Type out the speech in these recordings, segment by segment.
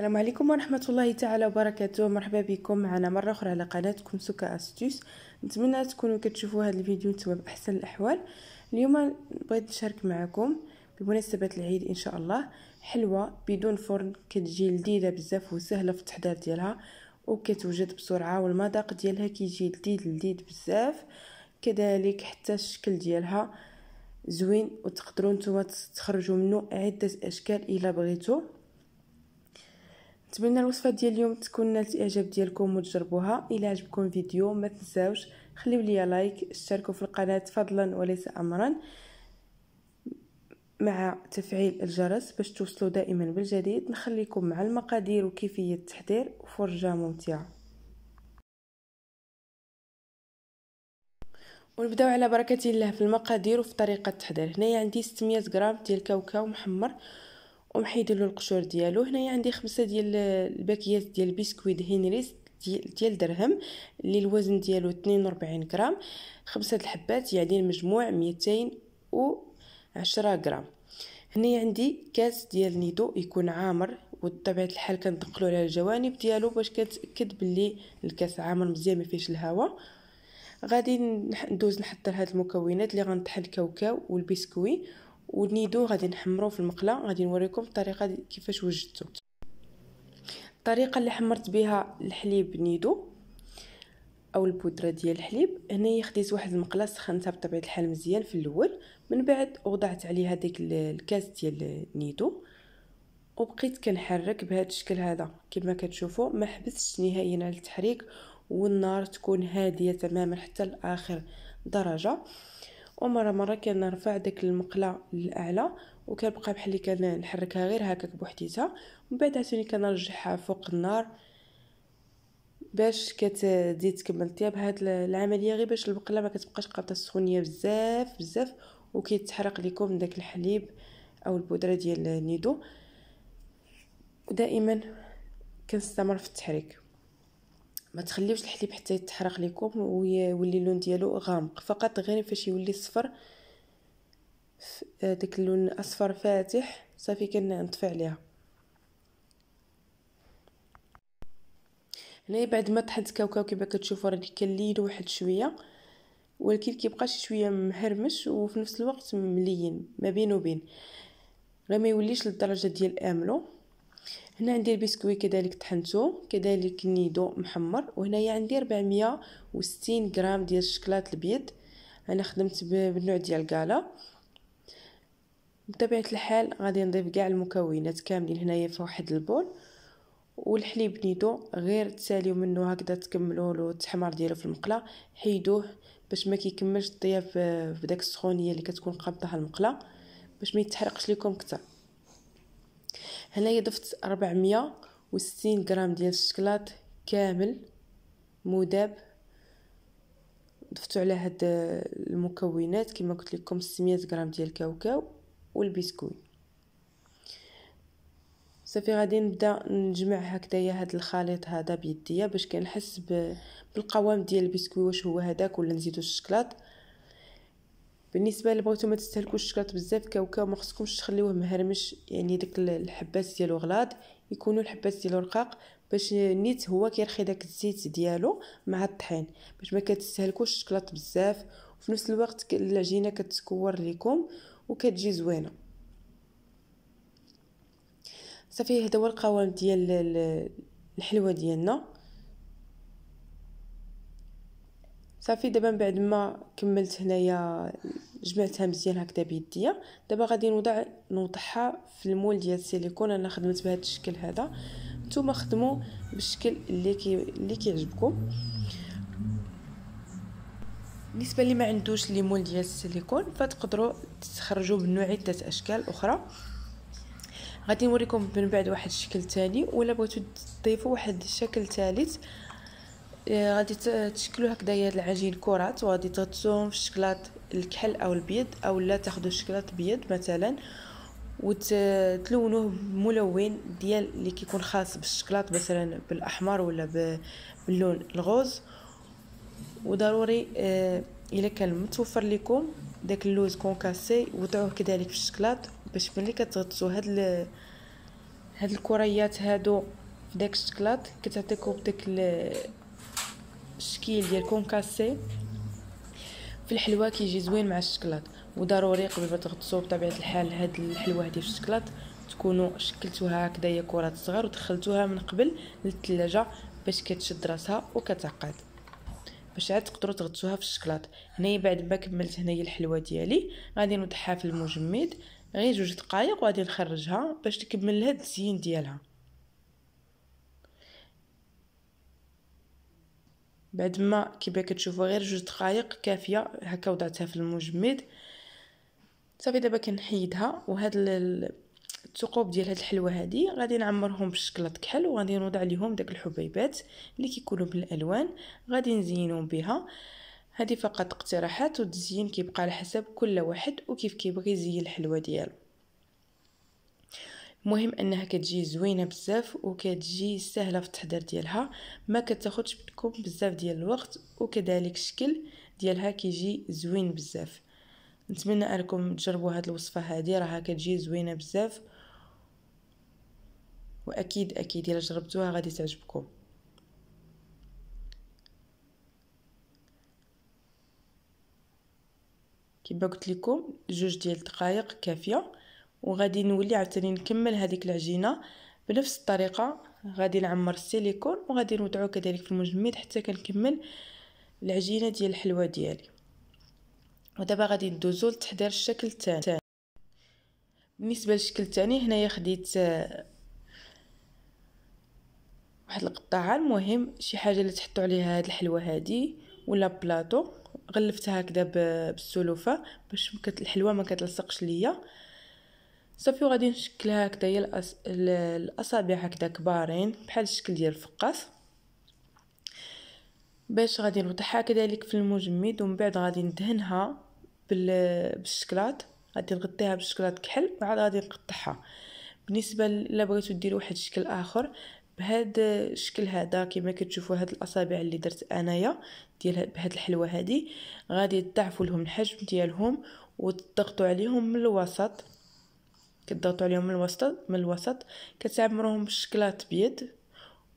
السلام عليكم ورحمة الله تعالى وبركاته مرحبا بكم معنا مرة أخرى على قناتكم سكا أستيوس نتمنى تكونوا كتشوفوا هذا الفيديو نتوما بأحسن الأحوال اليوم بغيت نشارك معكم بمناسبة العيد إن شاء الله حلوة بدون فرن كتجي لذيذة بزاف وسهلة في التحضير ديالها وكتوجد بسرعة والمذاق ديالها كيجي لذيذ لذيذ بزاف كذلك حتى الشكل ديالها زوين وتقدروا نتوما تخرجوا منه عدة أشكال إلا بغيتو نتمنى الوصفه ديال اليوم تكون نالت الاعجاب ديالكم وتجربوها الى عجبكم الفيديو ما تنساوش خليو ليا لايك اشتركوا في القناه فضلا وليس امرا مع تفعيل الجرس باش توصلوا دائما بالجديد نخليكم مع المقادير وكيفيه التحضير وفرجه ممتعه ونبداو على بركه الله في المقادير وفي طريقه التحضير هنايا عندي 600 غرام ديال كاوكاو محمر ومحيد له القشور ديالو هنايا عندي خمسة ديال الباكيات ديال البسكويت هنريس ديال درهم اللي الوزن ديالو 42 غرام خمسة الحبات يعني المجموع 210 غرام هنايا عندي كاس ديال نيدو يكون عامر وبطبيعه الحال كندقلو على الجوانب ديالو باش كتاكد بلي الكاس عامر مزيان ما فيهش الهواء غادي ندوز نحضر هاد المكونات اللي غنطحن الكاوكاو والبسكوي ونيدو غادي نحمرو في المقله غادي نوريكم الطريقه كيفاش وجدتو الطريقه اللي حمرت بها الحليب نيدو او البودره ديال الحليب هنايا خديت واحد المقله سخنتها بطبيعه الحال مزيان في الاول من بعد وضعت عليها ديك الكاس ديال النيدو وبقيت كنحرك بهذا الشكل هذا كما كتشوفوا ما حبستش نهائيا على التحريك والنار تكون هاديه تماما حتى لاخر درجه ومره مره كنرفع داك المقله للاعلى وكنبقى بحال كان كنحركها غير هكاك بوحديتها ومن بعد عاوتاني كنرجعها فوق النار باش كتزيد تكمل طياب هاد العمليه غير باش البقله ما كتبقاش قابطه السخونيه بزاف بزاف وكيتحرق لكم داك الحليب او البودره ديال النيدو ودائما كنستمر في التحريك ما تخليوش الحليب حتى يتحرق لكم ويولي اللون ديالو غامق فقط غير فاش يولي صفر آه، داك اللون اصفر فاتح صافي كنطفي عليها هنايا بعد ما طحنت كاوكاو كما كتشوفوا راه كليل واحد شويه ولكن كيبقى شي شويه مهرمش وفي نفس الوقت ملين ما بينه وبين راه ما يوليش للدرجه ديال املو هنا عندي البسكوي كذلك طحنته كذلك نيدو محمر وهنايا عندي 460 غرام ديال الشكلاط البيض انا خدمت بالنوع ديال الكالا بطبيعه الحال غادي نضيف كاع المكونات كاملين هنايا في واحد البول والحليب نيدو غير تساليو منه هكذا تكملوا له التحمر ديالو في المقله حيدوه باش ما كيكملش الطياب في داك السخونيه اللي كتكون قابضها المقله باش ما يتحرقش لكم كتر هنايا ضفت 460 غرام ديال الشكلاط كامل مذاب ضفتو على هاد المكونات كما قلت لكم 600 غرام ديال الكاوكاو والبسكوي صافي غادي نبدا نجمع هكدايا هاد الخليط هذا بيديا باش كنحس بالقوام ديال البسكوي واش هو هذاك ولا نزيدو الشكلاط بالنسبه لبغيتو ما تستهلكوش الشكلاط بزاف كاوكاو ما خصكمش تخليوه مهرمش يعني داك الحبات ديالو غلاض يكونوا الحبات ديالو رقاق باش نيت هو كيرخي داك الزيت ديالو مع الطحين باش ما كتستهلكوش الشكلاط بزاف وفي نفس الوقت العجينه كتكور ليكم وكتجي زوينه صافي هذا هو القوام ديال الحلوه ديالنا صافي دابا من بعد ما كملت هنايا جمعتها مزيان هكذا بيديا دابا غادي نوضع نوضعها في المول ديال السيليكون انا خدمت بهذا الشكل هذا نتوما خدموا بالشكل اللي كي اللي كيعجبكم بالنسبه اللي ما عندوش مول ديال السيليكون فتقدروا تخرجوا بنوعيه عده اشكال اخرى غادي نوريكم من بعد واحد الشكل ثاني ولا بغيتو تضيفوا واحد الشكل ثالث إيه، غادي تشكلوا هكذايا العجين كرات وغادي تغطسوهم في الشكلاط الكحل او البيض او لا تاخذوا الشكلاط بيض مثلا وتلونوه بملون ديال اللي كيكون خاص بالشكلاط مثلا بالاحمر ولا باللون الغوز وضروري إيه، الا كان متوفر لكم داك اللوز كونكاسي وضعوه كذلك في الشكلاط باش ملي كتغطسوا هاد ال... هاد الكريات هادو داك الشكلاط كتعطيكم داك ال... الشكل ديال كونكاسي في الحلوى كيجي زوين مع الشكلاط وضروري قبل ما تغطسو بطبيعه الحال هاد الحلوى هادي في الشكلاط تكونوا شكلتوها هي كرات صغار ودخلتوها من قبل للثلاجه باش كتشد راسها وكتعقد باش عاد تقدروا تغطسوها في الشكلاط هنايا بعد ما كملت هنايا الحلوى ديالي غادي نوضحها في المجمد غير جوج دقائق وغادي نخرجها باش تكمل لها التزيين ديالها بعد ما كيبان كتشوفوا غير جوج دقائق كافيه هكا وضعتها في المجمد صافي دابا كنحيدها وهاد الثقوب ديال هاد الحلوه هادي غادي نعمرهم بشكلاط كحل وغادي نوضع ليهم داك الحبيبات اللي كيكونوا بالالوان غادي نزينهم بها هذه فقط اقتراحات والتزيين كيبقى على حسب كل واحد وكيف كيبغي يزين الحلوه ديالو المهم انها كتجي زوينه بزاف وكتجي سهله في التحضير ديالها ما كتاخذش منكم بزاف ديال الوقت وكذلك الشكل ديالها كيجي زوين بزاف نتمنى انكم تجربوا هاد الوصفه هذه راها كتجي زوينه بزاف واكيد اكيد الا جربتوها غادي تعجبكم كما قلت لكم جوج ديال الدقائق كافيه وغادي نولي عاوتاني نكمل هذيك العجينه بنفس الطريقه غادي نعمر السيليكون وغادي نوضعو كذلك في المجمد حتى كنكمل العجينه ديال الحلوى ديالي ودابا غادي ندوزو لتحضير الشكل الثاني بالنسبه للشكل الثاني هنايا خديت آه، واحد القطاعه المهم شي حاجه اللي تحطوا عليها هاد الحلوه هادي ولا بلاطو غلفتها هكذا بالسلوفه باش الحلوه ما كتلصقش ليا صافي وغادي نشكلها هي الأص... الاصابع هكذا كبارين بحال الشكل ديال الفقاس باش غادي نوضحها كذلك في المجمد ومن بعد غادي ندهنها بال... بالشكلاط غادي نغطيها بالشكلاط كحل وعاد غادي نقطعها بالنسبه الا بغيتو ديروا واحد الشكل اخر بهاد الشكل هذا كما كتشوفوا هاد الاصابع اللي درت انايا ديال بهاد الحلوه هذه غادي تضعفوا لهم الحجم ديالهم وتضغطوا عليهم من الوسط كتضغطوا عليهم من الوسط من الوسط كتعمروهم بشكلاط بيض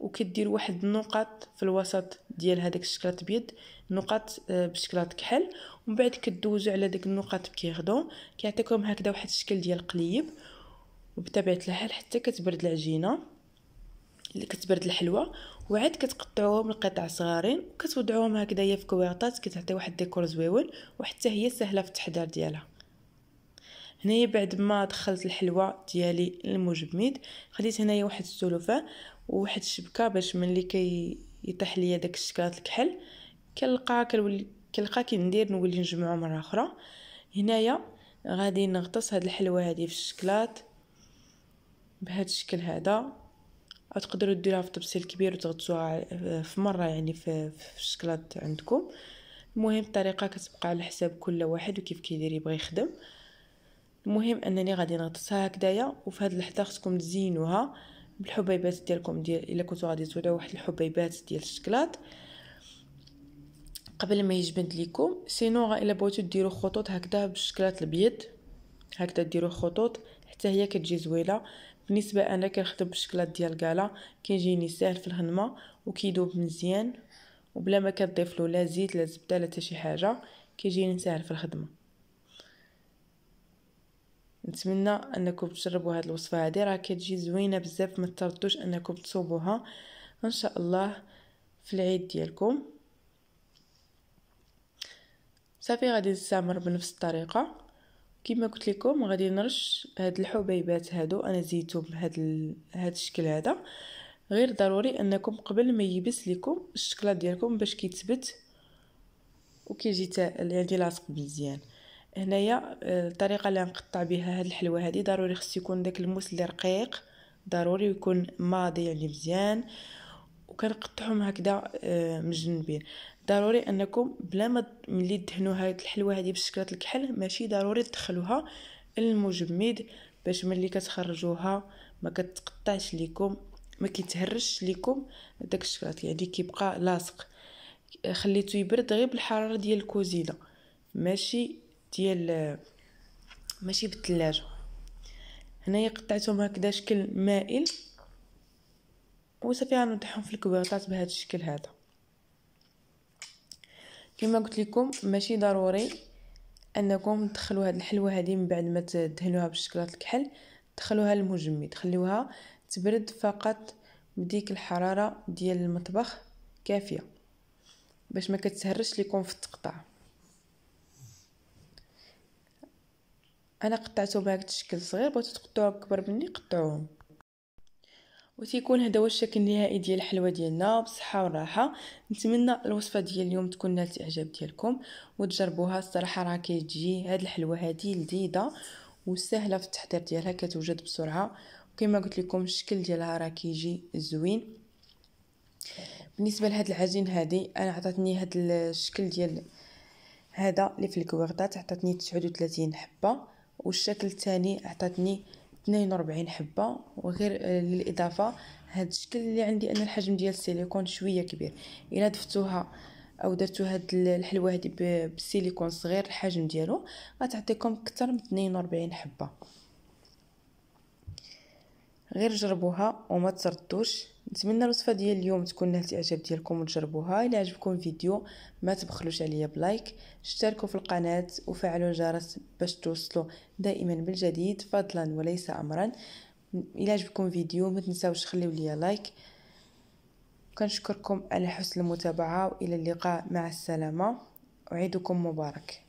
وكدير واحد النقط في الوسط ديال هذاك الشكلاط بيض نقط آه، بشكلاط كحل ومن بعد كدوزوا على داك النقط بكيغدون كيعطيكم هكذا واحد الشكل ديال القليب وبطبيعه الحال حتى كتبرد العجينه اللي كتبرد الحلوه وعاد كتقطعوهم لقطع صغارين وكتوضعوهم هكذايا في كويرطات كتعطي واحد ديكور زويون وحتى هي سهله في التحضير ديالها هنايا بعد ما دخلت الحلوى ديالي للمجمد خديت هنايا واحد السلوفه وواحد الشبكه باش ملي كيطيح ليا داك الشكلاط الكحل كنلقى كنولي كنلقى كندير نولي نجمعو مره اخرى هنايا غادي نغطس هاد الحلوه هادي في الشكلاط بهاد الشكل هذا تقدروا ديروها في طبسيل كبير وتغطسوها في مره يعني في, في الشكلاط عندكم المهم الطريقه كتبقى على حساب كل واحد وكيف كيدير يبغي يخدم المهم انني غادي نغطسها هكدايا وفي هاد اللحظه خصكم تزينوها بالحبيبات ديالكم ديال الا كنتو غادي تولعو واحد الحبيبات ديال الشكلاط قبل ما يجبد ليكم سينو الا بغيتو ديرو خطوط هكذا بالشكلاط الابيض هكذا ديرو خطوط حتى هي كتجي زويله بالنسبه انا كنخدم بالشكلاط ديال الكالا كيجيني ساهل في الهضمه وكيدوب مزيان وبلا ما كتضيف له لا زيت لا زبده لا حتى شي حاجه كيجيني ساهل في الخدمه نتمنى انكم تجربوا هذه الوصفه هذه راه كتجي زوينه بزاف ما تردوش انكم تصوبوها ان شاء الله في العيد ديالكم صافي غادي نستمر بنفس الطريقه كما قلت لكم غادي نرش هاد الحبيبات هادو انا زيتهم بهاد ال... هاد الشكل هذا غير ضروري انكم قبل ما يبس لكم الشكلاط ديالكم باش كيتثبت وكيجي تا عندي لاصق مزيان هنايا آه، الطريقه اللي نقطع بها هاد الحلوه هادي ضروري خص يكون داك الموس اللي رقيق ضروري يكون ماضي يعني مزيان وكنقطعهم هكذا آه، مجنبين ضروري انكم بلا ما ملي تدهنوا هاد الحلوه هادي بشكل الكحل ماشي ضروري تدخلوها المجمد باش ملي كتخرجوها ما كتقطعش ليكم ما كيتهرش ليكم داك الشكلاط يعني كيبقى لاصق خليته يبرد غير بالحراره ديال الكوزينه ماشي ديال ماشي بالثلاجه هنايا قطعتهم هكذا شكل مائل وصافي غنوضعهم في الكويرطات بهذا الشكل هذا كما قلت لكم ماشي ضروري انكم تدخلوا هاد الحلوه هذه من بعد ما تدهنوها بالشكلاط الكحل تدخلوها للمجمد خليوها تبرد فقط بديك الحراره ديال المطبخ كافيه باش ما كتسهرش لكم في التقطاع انا قطعته بهاك الشكل صغير بغيتو تقطعوه كبر مني قطعوهم وتيكون هذا هو الشكل النهائي ديال الحلوه ديالنا بصحه وراحه نتمنى الوصفه ديال اليوم تكون نالت الاعجاب ديالكم وتجربوها الصراحه راه كتجي هاد الحلوه هادي لذيذه وسهله في التحضير ديالها كتوجد بسرعه وكما قلت لكم الشكل ديالها راه كيجي زوين بالنسبه لهاد العجين هادي انا عطاتني هاد الشكل ديال هذا اللي في الكويرطات عطاتني 39 حبه والشكل الثاني عطاتني 42 حبه وغير آه، للاضافه هاد الشكل اللي عندي انا الحجم ديال السيليكون شويه كبير الا ضفتوها او درتو هاد الحلوه هادي بالسيليكون صغير الحجم ديالو غتعطيكم اكثر من 42 حبه غير جربوها وما تردوش نتمنى الوصفه ديال اليوم تكون نالت اعجاب ديالكم وتجربوها الا عجبكم الفيديو ما تبخلوش عليا بلايك اشتركوا في القناه وفعلوا الجرس باش توصلوا دائما بالجديد فضلا وليس امرا الا عجبكم الفيديو ما تنساوش خليو ليا لايك كنشكركم على حسن المتابعه والى اللقاء مع السلامه وعيدكم مبارك